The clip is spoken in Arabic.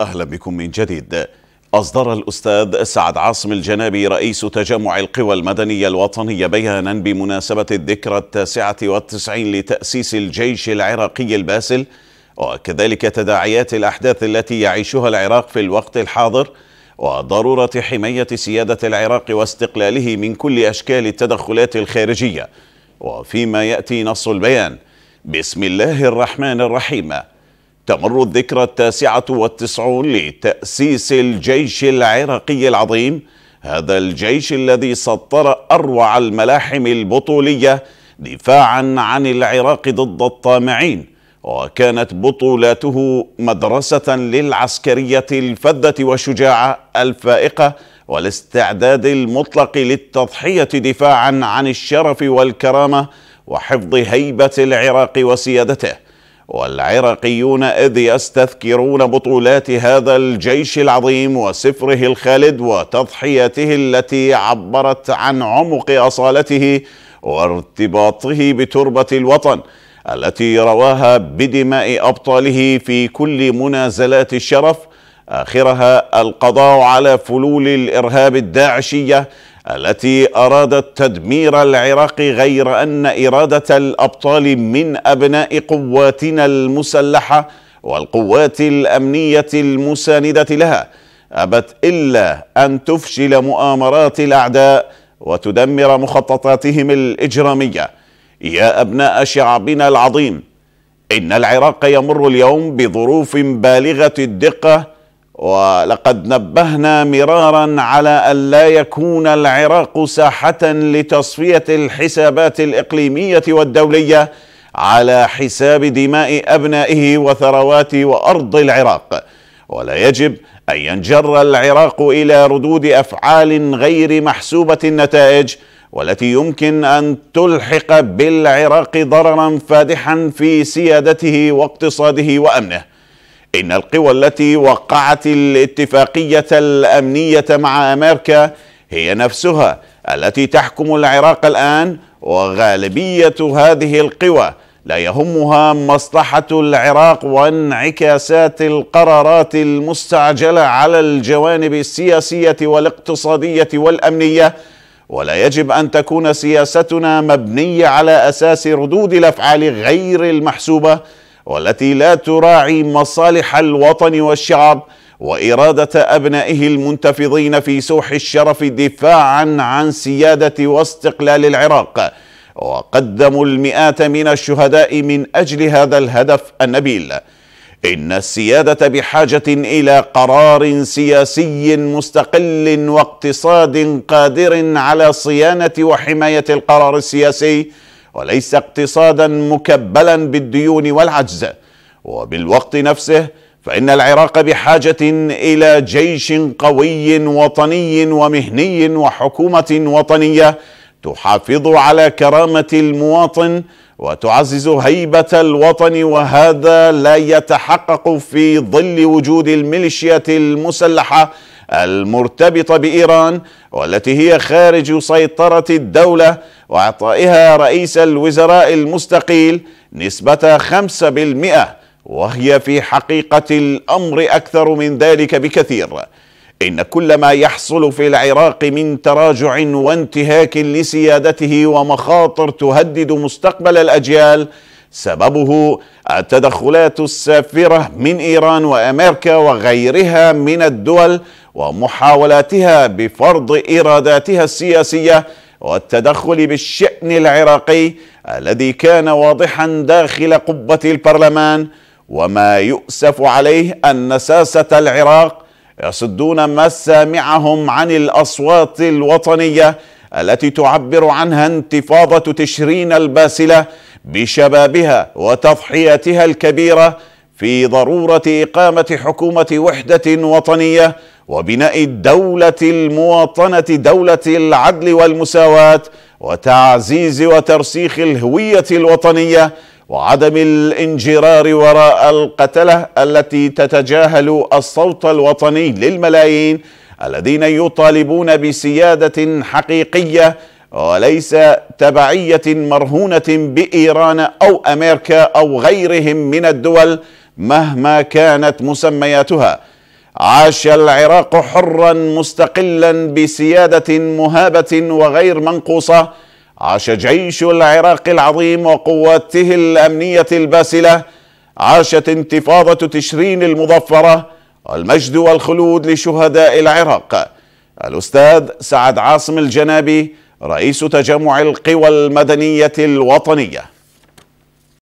أهلا بكم من جديد أصدر الأستاذ سعد عاصم الجنابي رئيس تجمع القوى المدنية الوطنية بيانا بمناسبة الذكرى التاسعة والتسعين لتأسيس الجيش العراقي الباسل وكذلك تداعيات الأحداث التي يعيشها العراق في الوقت الحاضر وضرورة حماية سيادة العراق واستقلاله من كل أشكال التدخلات الخارجية وفيما يأتي نص البيان بسم الله الرحمن الرحيم تمر الذكرى التاسعة والتسعون لتأسيس الجيش العراقي العظيم هذا الجيش الذي سطر أروع الملاحم البطولية دفاعا عن العراق ضد الطامعين وكانت بطولاته مدرسة للعسكرية الفذة والشجاعة الفائقة والاستعداد المطلق للتضحية دفاعا عن الشرف والكرامة وحفظ هيبة العراق وسيادته والعراقيون إذ يستذكرون بطولات هذا الجيش العظيم وسفره الخالد وتضحياته التي عبرت عن عمق أصالته وارتباطه بتربة الوطن التي رواها بدماء أبطاله في كل منازلات الشرف آخرها القضاء على فلول الإرهاب الداعشية التي أرادت تدمير العراق غير أن إرادة الأبطال من أبناء قواتنا المسلحة والقوات الأمنية المساندة لها أبت إلا أن تفشل مؤامرات الأعداء وتدمر مخططاتهم الإجرامية يا أبناء شعبنا العظيم إن العراق يمر اليوم بظروف بالغة الدقة ولقد نبهنا مرارا على أن لا يكون العراق ساحة لتصفية الحسابات الإقليمية والدولية على حساب دماء أبنائه وثروات وأرض العراق ولا يجب أن ينجر العراق إلى ردود أفعال غير محسوبة النتائج والتي يمكن أن تلحق بالعراق ضررا فادحا في سيادته واقتصاده وأمنه إن القوى التي وقعت الاتفاقية الأمنية مع أمريكا هي نفسها التي تحكم العراق الآن وغالبية هذه القوى لا يهمها مصلحة العراق وانعكاسات القرارات المستعجلة على الجوانب السياسية والاقتصادية والأمنية ولا يجب أن تكون سياستنا مبنية على أساس ردود الأفعال غير المحسوبة والتي لا تراعي مصالح الوطن والشعب وإرادة أبنائه المنتفضين في سوح الشرف دفاعا عن سيادة واستقلال العراق وقدموا المئات من الشهداء من أجل هذا الهدف النبيل إن السيادة بحاجة إلى قرار سياسي مستقل واقتصاد قادر على صيانة وحماية القرار السياسي وليس اقتصادا مكبلا بالديون والعجز وبالوقت نفسه فإن العراق بحاجة إلى جيش قوي وطني ومهني وحكومة وطنية تحافظ على كرامة المواطن وتعزز هيبة الوطن وهذا لا يتحقق في ظل وجود الميليشيات المسلحة المرتبطة بإيران والتي هي خارج سيطرة الدولة وإعطائها رئيس الوزراء المستقيل نسبة 5% وهي في حقيقة الأمر أكثر من ذلك بكثير إن كل ما يحصل في العراق من تراجع وانتهاك لسيادته ومخاطر تهدد مستقبل الأجيال سببه التدخلات السافرة من إيران وأمريكا وغيرها من الدول ومحاولاتها بفرض إراداتها السياسية والتدخل بالشأن العراقي الذي كان واضحا داخل قبة البرلمان وما يؤسف عليه أن ساسة العراق يصدون مسامعهم عن الاصوات الوطنيه التي تعبر عنها انتفاضه تشرين الباسله بشبابها وتضحيتها الكبيره في ضروره اقامه حكومه وحده وطنيه وبناء الدوله المواطنه دوله العدل والمساواه وتعزيز وترسيخ الهويه الوطنيه وعدم الانجرار وراء القتله التي تتجاهل الصوت الوطني للملايين الذين يطالبون بسياده حقيقيه وليس تبعيه مرهونه بايران او امريكا او غيرهم من الدول مهما كانت مسمياتها عاش العراق حرا مستقلا بسياده مهابه وغير منقوصه عاش جيش العراق العظيم وقواته الأمنية الباسلة عاشت انتفاضة تشرين المظفرة المجد والخلود لشهداء العراق الأستاذ سعد عاصم الجنابي رئيس تجمع القوى المدنية الوطنية